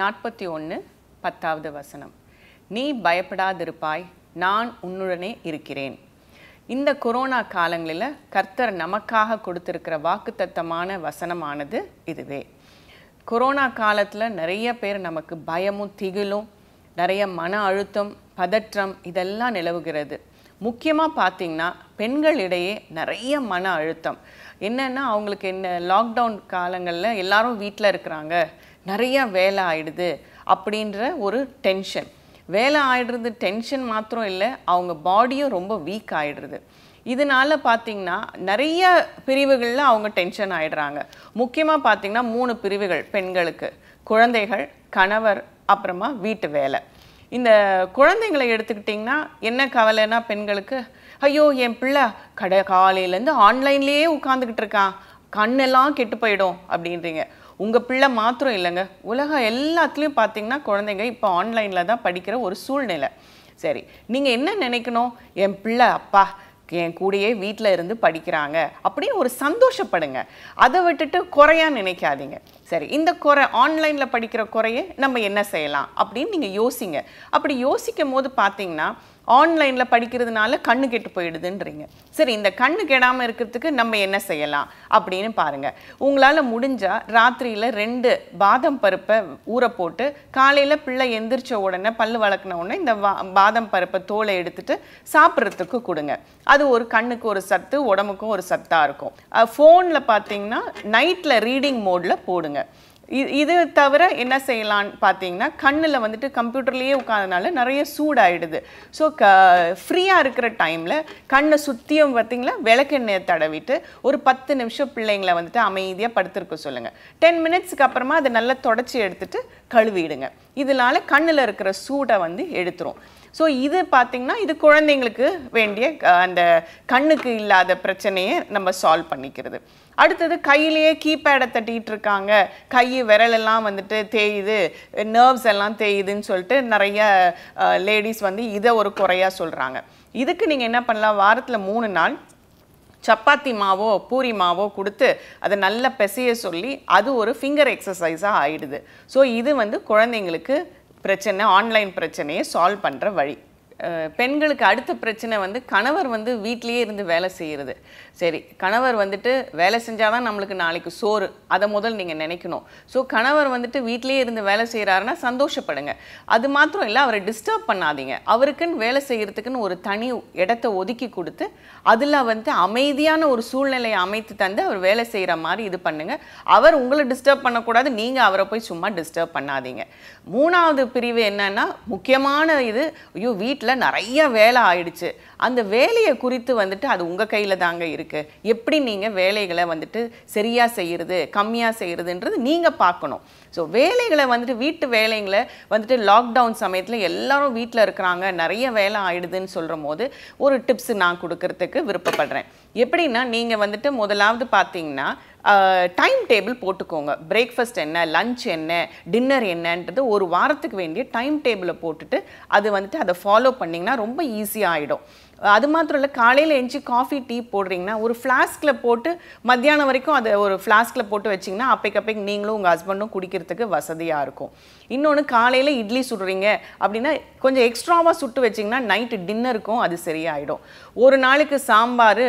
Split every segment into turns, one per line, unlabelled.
நாற்பத்தி ஒன்று பத்தாவது வசனம் நீ பயப்படாதிருப்பாய் நான் உன்னுடனே இருக்கிறேன் இந்த கொரோனா காலங்களில் கர்த்தர் நமக்காக கொடுத்துருக்கிற வாக்குத்தத்தமான வசனமானது இதுவே கொரோனா காலத்தில் நிறைய பேர் நமக்கு பயமும் திகிலும் நிறைய மன அழுத்தம் பதற்றம் இதெல்லாம் நிலவுகிறது முக்கியமாக பார்த்தீங்கன்னா பெண்களிடையே நிறைய மன அழுத்தம் என்னென்னா அவங்களுக்கு என்ன லாக்டவுன் காலங்களில் எல்லாரும் வீட்டில் இருக்கிறாங்க நிறையா வேலை ஆயிடுது அப்படின்ற ஒரு டென்ஷன் வேலை ஆயிடுறது டென்ஷன் மாத்திரம் இல்லை அவங்க பாடியும் ரொம்ப வீக் ஆகிடுறது இதனால் பார்த்திங்கன்னா நிறைய பிரிவுகளில் அவங்க டென்ஷன் ஆகிடுறாங்க முக்கியமாக பார்த்திங்கன்னா மூணு பிரிவுகள் பெண்களுக்கு குழந்தைகள் கணவர் அப்புறமா வீட்டு வேலை இந்த குழந்தைங்களை எடுத்துக்கிட்டிங்கன்னா என்ன கவலைன்னா பெண்களுக்கு ஐயோ என் பிள்ளை கடை காலையிலேருந்து ஆன்லைன்லேயே உட்காந்துக்கிட்டு இருக்கான் கண்ணெல்லாம் கெட்டு போயிடும் அப்படின்றீங்க உங்கள் பிள்ளை மாத்திரம் இல்லைங்க உலகம் எல்லாத்துலேயும் பார்த்தீங்கன்னா குழந்தைங்க இப்போ ஆன்லைனில் தான் படிக்கிற ஒரு சூழ்நிலை சரி நீங்கள் என்ன நினைக்கணும் என் பிள்ளை அப்பா என் கூடயே வீட்டில் இருந்து படிக்கிறாங்க அப்படின்னு ஒரு சந்தோஷப்படுங்க அதை விட்டுட்டு குறையாக நினைக்காதீங்க சரி இந்த குறை ஆன்லைனில் படிக்கிற குறையை நம்ம என்ன செய்யலாம் அப்படின்னு நீங்கள் யோசிங்க அப்படி யோசிக்கும் போது பார்த்தீங்கன்னா ஆன்லைனில் படிக்கிறதுனால கண்ணு கெட்டு போயிடுதுன்றீங்க சரி இந்த கண்ணு கெடாமல் இருக்கிறதுக்கு நம்ம என்ன செய்யலாம் அப்படின்னு பாருங்கள் உங்களால் முடிஞ்சால் ராத்திரியில் ரெண்டு பாதம் பருப்பை ஊற போட்டு காலையில் பிள்ளை எந்திரிச்ச உடனே பல் வளர்க்கின உடனே இந்த பாதம் பருப்பை தோலை எடுத்துகிட்டு சாப்பிட்றதுக்கு கொடுங்க அது ஒரு கண்ணுக்கு ஒரு சத்து உடம்புக்கும் ஒரு சத்தாக இருக்கும் ஃபோனில் பார்த்தீங்கன்னா நைட்டில் ரீடிங் மோடில் போடுங்க இது இது தவிர என்ன செய்யலான்னு பார்த்தீங்கன்னா கண்ணில் வந்துட்டு கம்ப்யூட்டர்லேயே உட்காந்தனால நிறைய சூடாகிடுது ஸோ க ஃப்ரீயாக இருக்கிற டைமில் கண்ணை சுற்றியும் பார்த்திங்களா விளக்கெண்ணெயை தடவிட்டு ஒரு பத்து நிமிஷம் பிள்ளைங்களை வந்துட்டு அமைதியாக படுத்திருக்க சொல்லுங்கள் டென் மினிட்ஸ்க்கு அப்புறமா அதை நல்லா தொடச்சி எடுத்துட்டு கழுவிடுங்க இதனால் கண்ணில் இருக்கிற சூடை வந்து எடுத்துரும் ஸோ இது பார்த்திங்கன்னா இது குழந்தைங்களுக்கு வேண்டிய அந்த கண்ணுக்கு இல்லாத பிரச்சனையை நம்ம சால்வ் பண்ணிக்கிறது அடுத்தது கையிலேயே கீபேடை தட்டிகிட்டு இருக்காங்க கை விரலெல்லாம் வந்துட்டு தேயுது நர்வ்ஸ் எல்லாம் தேயுதுன்னு சொல்லிட்டு நிறைய லேடிஸ் வந்து இதை ஒரு குறையாக சொல்கிறாங்க இதுக்கு நீங்கள் என்ன பண்ணலாம் வாரத்தில் மூணு நாள் சப்பாத்தி மாவோ பூரி மாவோ கொடுத்து அதை நல்லா பெசைய சொல்லி அது ஒரு ஃபிங்கர் எக்ஸசைஸாக ஆயிடுது ஸோ இது வந்து குழந்தைங்களுக்கு பிரச்சனை ஆன்லைன் பிரச்சனையை சால்வ் பண்ணுற வழி பெண்களுக்கு அடுத்த பிரச்சனை வந்து கணவர் வந்து வீட்லேயே இருந்து வேலை செய்கிறது சரி கணவர் வந்துட்டு வேலை செஞ்சால் தான் நம்மளுக்கு நாளைக்கு சோறு அதை முதல் நீங்கள் நினைக்கணும் ஸோ கணவர் வந்துட்டு வீட்லேயே இருந்து வேலை செய்கிறாருன்னா சந்தோஷப்படுங்க அது மாத்திரம் இல்லை அவரை டிஸ்டர்ப் பண்ணாதீங்க அவருக்குன்னு வேலை செய்கிறதுக்குன்னு ஒரு தனி இடத்த ஒதுக்கி கொடுத்து அதில் வந்து அமைதியான ஒரு சூழ்நிலையை அமைத்து தந்து அவர் வேலை செய்கிற மாதிரி இது பண்ணுங்கள் அவர் உங்களை டிஸ்டர்ப் பண்ணக்கூடாது நீங்கள் அவரை போய் சும்மா டிஸ்டர்ப் பண்ணாதீங்க மூணாவது பிரிவு என்னன்னா முக்கியமான இது ஐயோ வீட்டில் நாளில் நிறைய வேலை ஆயிடுச்சு அந்த வேலையை குறித்து வந்துட்டு அது உங்கள் கையில் தாங்க இருக்குது எப்படி நீங்கள் வேலைகளை வந்துட்டு சரியாக செய்கிறது கம்மியாக செய்கிறதுன்றது நீங்கள் பார்க்கணும் ஸோ வேலைகளை வந்துட்டு வீட்டு வேலைங்களை வந்துட்டு லாக்டவுன் சமயத்தில் எல்லாரும் வீட்டில் இருக்கிறாங்க நிறைய வேலை ஆயிடுதுன்னு சொல்கிற போது ஒரு டிப்ஸ் நான் கொடுக்கறதுக்கு விருப்பப்படுறேன் எப்படின்னா நீங்கள் வந்துட்டு முதலாவது பார்த்தீங்கன்னா டைம் டேபிள் போட்டுக்கோங்க பிரேக்ஃபாஸ்ட் என்ன லஞ்ச் என்ன டின்னர் என்னன்றது ஒரு வாரத்துக்கு வேண்டிய டைம் டேபிளை போட்டுட்டு அது வந்துட்டு அதை ஃபாலோ பண்ணிங்கன்னா ரொம்ப ஈஸியாக ஆகிடும் அது மாத்திரம் இல்லை காலையில் எஞ்சி காஃபி டீ போடுறீங்கன்னா ஒரு ஃப்ளாஸ்கில் போட்டு மத்தியானம் வரைக்கும் அதை ஒரு ஃப்ளாஸ்கில் போட்டு வச்சிங்கன்னா அப்பைக்கப்பைக்கு நீங்களும் உங்கள் ஹஸ்பண்டும் குடிக்கிறதுக்கு வசதியாக இருக்கும் இன்னொன்று காலையில் இட்லி சுடுறீங்க அப்படின்னா கொஞ்சம் எக்ஸ்ட்ராவாக சுட்டு வச்சிங்கன்னா நைட்டு டின்னருக்கும் அது சரியாயிடும் ஒரு நாளுக்கு சாம்பார்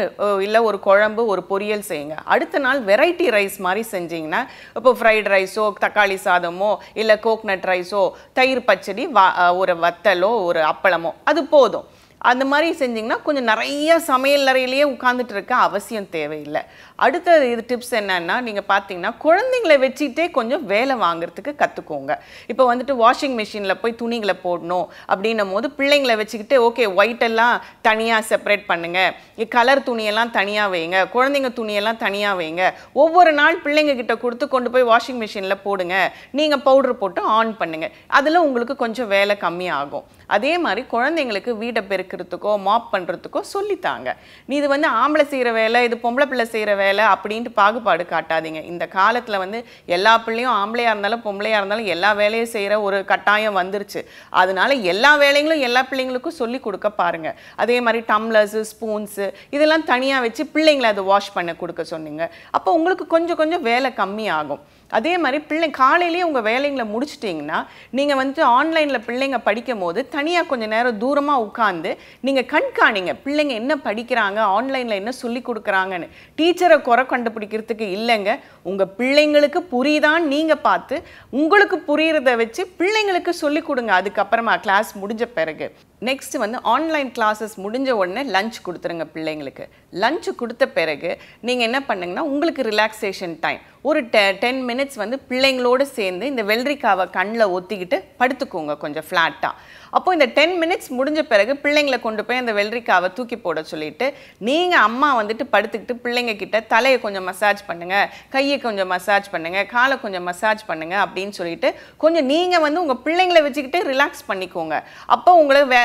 இல்லை ஒரு குழம்பு ஒரு பொரியல் செய்யுங்க அடுத்த நாள் வெரைட்டி ரைஸ் மாதிரி செஞ்சிங்கன்னா இப்போ ஃப்ரைட் ரைஸோ தக்காளி சாதமோ இல்லை கோக்னட் ரைஸோ தயிர் பச்சடி வா ஒரு வத்தலோ ஒரு அப்பளமோ அது போதும் அந்த மாதிரி செஞ்சிங்கன்னா கொஞ்சம் நிறைய சமையல் அறையிலேயே உட்காந்துட்டு இருக்க அவசியம் தேவையில்லை அடுத்த இது டிப்ஸ் என்னென்னா நீங்கள் பார்த்தீங்கன்னா குழந்தைங்களை வச்சுக்கிட்டே கொஞ்சம் வேலை வாங்குறதுக்கு கற்றுக்கோங்க இப்போ வந்துட்டு வாஷிங் மிஷினில் போய் துணிகளை போடணும் அப்படின்னும் போது பிள்ளைங்களை வச்சுக்கிட்டு ஓகே ஒயிட்டெல்லாம் தனியாக செப்பரேட் பண்ணுங்கள் கலர் துணியெல்லாம் தனியாக வைங்க குழந்தைங்க துணியெல்லாம் தனியாக வைங்க ஒவ்வொரு நாள் பிள்ளைங்க கிட்ட கொடுத்து கொண்டு போய் வாஷிங் மிஷினில் போடுங்க நீங்கள் பவுடர் போட்டு ஆன் பண்ணுங்கள் அதில் உங்களுக்கு கொஞ்சம் வேலை கம்மியாகும் அதே மாதிரி குழந்தைங்களுக்கு வீடை பெருக்க வைக்கிறதுக்கோ மாப் பண்ணுறதுக்கோ சொல்லித்தாங்க நீ இது வந்து ஆம்பளை செய்கிற வேலை இது பொம்பளை பிள்ளை செய்கிற வேலை அப்படின்ட்டு பாகுபாடு காட்டாதீங்க இந்த காலத்தில் வந்து எல்லா பிள்ளையும் ஆம்பளையாக இருந்தாலும் பொம்பளையாக இருந்தாலும் எல்லா வேலையும் செய்கிற ஒரு கட்டாயம் வந்துருச்சு அதனால எல்லா வேலைகளும் எல்லா பிள்ளைங்களுக்கும் சொல்லி கொடுக்க பாருங்கள் அதே மாதிரி டம்ளர்ஸு ஸ்பூன்ஸு இதெல்லாம் தனியாக வச்சு பிள்ளைங்களை அதை வாஷ் பண்ண கொடுக்க சொன்னீங்க அப்போ உங்களுக்கு கொஞ்சம் கொஞ்சம் வேலை கம்மியாகும் அதே மாதிரி பிள்ளை காலையிலேயே உங்கள் வேலைங்களை முடிச்சிட்டிங்கன்னா நீங்கள் வந்துட்டு ஆன்லைனில் பிள்ளைங்க படிக்கும் போது தனியாக கொஞ்சம் நேரம் தூரமாக உட்காந்து நீங்கள் கண்காணிங்க பிள்ளைங்க என்ன படிக்கிறாங்க ஆன்லைனில் என்ன சொல்லி கொடுக்குறாங்கன்னு டீச்சரை குறை கண்டுபிடிக்கிறதுக்கு இல்லைங்க உங்கள் பிள்ளைங்களுக்கு புரியுதான்னு நீங்கள் பார்த்து உங்களுக்கு புரியுறத வச்சு பிள்ளைங்களுக்கு சொல்லி கொடுங்க அதுக்கப்புறமா கிளாஸ் முடிஞ்ச பிறகு நெக்ஸ்ட் வந்து ஆன்லைன் கிளாஸஸ் முடிஞ்ச உடனே லஞ்ச் கொடுத்துருங்க பிள்ளைங்களுக்கு லஞ்ச் கொடுத்த பிறகு நீங்கள் என்ன பண்ணுங்கன்னா உங்களுக்கு ரிலாக்ஸேஷன் டைம் ஒரு டெ டென் மினிட்ஸ் வந்து பிள்ளைங்களோடு சேர்ந்து இந்த வெள்ளரிக்காவை கண்ணில் ஒத்திக்கிட்டு படுத்துக்கோங்க கொஞ்சம் ஃப்ளாட்டாக அப்போது இந்த டென் மினிட்ஸ் முடிஞ்ச பிறகு பிள்ளைங்களை கொண்டு போய் அந்த வெள்ளரிக்காவை தூக்கி போட சொல்லிட்டு நீங்கள் அம்மா வந்துட்டு படுத்துக்கிட்டு பிள்ளைங்க கிட்ட தலையை கொஞ்சம் மசாஜ் பண்ணுங்கள் கையை கொஞ்சம் மசாஜ் பண்ணுங்கள் காலை கொஞ்சம் மசாஜ் பண்ணுங்கள் அப்படின்னு சொல்லிட்டு கொஞ்சம் நீங்கள் வந்து உங்கள் பிள்ளைங்களை வச்சுக்கிட்டு ரிலாக்ஸ் பண்ணிக்கோங்க அப்போ உங்களை வே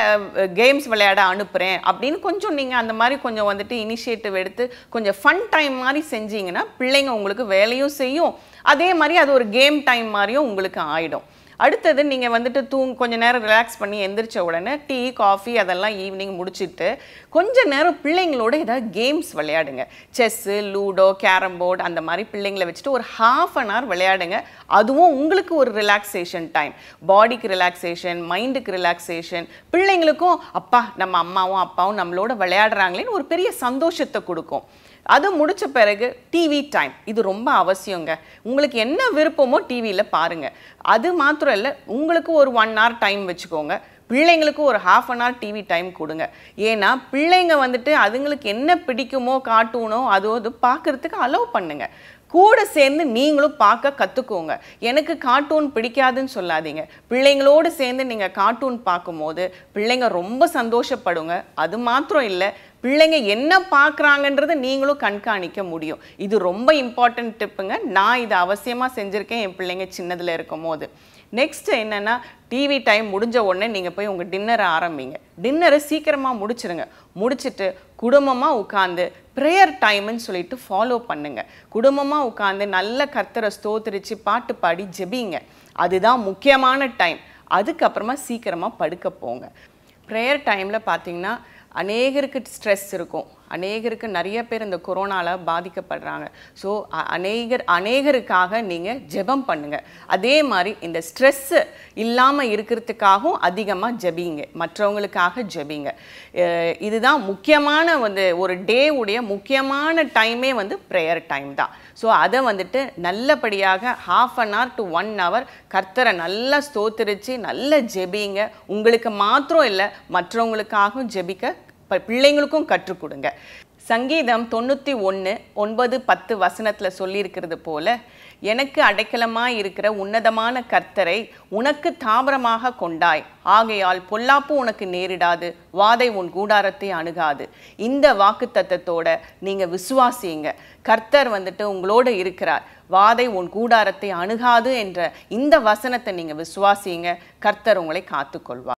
கேம்ஸ் விளையாட அனுப்புகிறேன் அப்படின்னு கொஞ்சம் நீங்கள் அந்த மாதிரி கொஞ்சம் வந்துட்டு இனிஷியேட்டிவ் எடுத்து கொஞ்சம் ஃபன் டைம் மாதிரி செஞ்சீங்கன்னா பிள்ளைங்க உங்களுக்கு வேலையும் செய்யும் அதே மாதிரி அது ஒரு கேம் டைம் மாதிரியும் உங்களுக்கு ஆகிடும் அடுத்தது நீங்கள் வந்துட்டு தூங் கொஞ்சம் நேரம் ரிலாக்ஸ் பண்ணி எந்திரிச்ச உடனே டீ காஃபி அதெல்லாம் ஈவினிங் முடிச்சுட்டு கொஞ்சம் நேரம் பிள்ளைங்களோட ஏதாவது கேம்ஸ் விளையாடுங்க செஸ்ஸு லூடோ கேரம் போர்டு அந்த மாதிரி பிள்ளைங்களை வச்சுட்டு ஒரு ஹாஃப் அன் ஹவர் விளையாடுங்க அதுவும் உங்களுக்கு ஒரு ரிலாக்ஸேஷன் டைம் பாடிக்கு ரிலாக்ஸேஷன் மைண்டுக்கு ரிலாக்ஸேஷன் பிள்ளைங்களுக்கும் அப்பா நம்ம அம்மாவும் அப்பாவும் நம்மளோட விளையாடுறாங்களேன்னு ஒரு பெரிய சந்தோஷத்தை கொடுக்கும் அது முடித்த பிறகு டிவி டைம் இது ரொம்ப அவசியங்க உங்களுக்கு என்ன விருப்பமோ டிவியில் பாருங்கள் அது மாத்திரம் இல்லை உங்களுக்கு ஒரு ஒன் ஹவர் டைம் வச்சுக்கோங்க பிள்ளைங்களுக்கு ஒரு half an hour TV time கொடுங்க ஏன்னா பிள்ளைங்க வந்துட்டு அதுங்களுக்கு என்ன பிடிக்குமோ கார்ட்டூனோ அது அது பார்க்குறதுக்கு அலோவ் பண்ணுங்கள் கூட சேர்ந்து நீங்களும் பார்க்க கற்றுக்கோங்க எனக்கு கார்ட்டூன் பிடிக்காதுன்னு சொல்லாதீங்க பிள்ளைங்களோடு சேர்ந்து நீங்கள் கார்ட்டூன் பார்க்கும்போது பிள்ளைங்க ரொம்ப சந்தோஷப்படுங்க அது மாத்திரம் இல்லை பிள்ளைங்க என்ன பார்க்குறாங்கன்றத நீங்களும் கண்காணிக்க முடியும் இது ரொம்ப இம்பார்ட்டன்ட் டிப்புங்க நான் இதை அவசியமாக செஞ்சுருக்கேன் என் பிள்ளைங்க சின்னதில் இருக்கும் போது நெக்ஸ்ட்டு என்னென்னா டிவி டைம் முடிஞ்ச உடனே நீங்கள் போய் உங்கள் டின்னரை ஆரம்பிங்க டின்னரை சீக்கிரமாக முடிச்சிருங்க முடிச்சுட்டு குடும்பமாக உட்காந்து ப்ரேயர் டைம்னு சொல்லிட்டு ஃபாலோ பண்ணுங்கள் குடும்பமாக உட்காந்து நல்ல கர்த்தரை ஸ்தோத்திரிச்சு பாட்டு பாடி ஜெபிங்க அதுதான் முக்கியமான டைம் அதுக்கப்புறமா சீக்கிரமாக படுக்க போங்க ப்ரேயர் டைமில் பார்த்தீங்கன்னா அநேகருக்கு ஸ்ட்ரெஸ் இருக்கும் அநேகருக்கு நிறைய பேர் இந்த கொரோனாவில் பாதிக்கப்படுறாங்க ஸோ அநேகர் அநேகருக்காக நீங்கள் ஜெபம் பண்ணுங்க அதே மாதிரி இந்த ஸ்ட்ரெஸ்ஸு இல்லாமல் இருக்கிறதுக்காகவும் அதிகமாக ஜெபிங்க மற்றவங்களுக்காக ஜெபிங்க இதுதான் முக்கியமான வந்து ஒரு டேவுடைய முக்கியமான டைமே வந்து ப்ரேயர் டைம் தான் ஸோ அதை வந்துட்டு நல்லபடியாக half an hour to one hour கர்த்தரை நல்லா ஸ்தோத்திரித்து நல்லா ஜெபிங்க உங்களுக்கு மாத்திரம் இல்லை மற்றவங்களுக்காகவும் ஜெபிக்க பிள்ளைங்களுக்கும் கற்றுக் கொடுங்க சங்கீதம் தொண்ணூற்றி ஒன்று ஒன்பது பத்து வசனத்தில் சொல்லியிருக்கிறது போல எனக்கு அடைக்கலமாக இருக்கிற உன்னதமான கர்த்தரை உனக்கு தாபரமாக கொண்டாய் ஆகையால் பொல்லாப்பு உனக்கு நேரிடாது வாதை உன் கூடாரத்தை அணுகாது இந்த வாக்கு தத்தத்தோட நீங்கள் விசுவாசிங்க கர்த்தர் வந்துட்டு உங்களோட இருக்கிறார் வாதை உன் கூடாரத்தை அணுகாது என்ற இந்த வசனத்தை நீங்கள் விசுவாசிங்க கர்த்தர் உங்களை காத்துக்கொள்வார்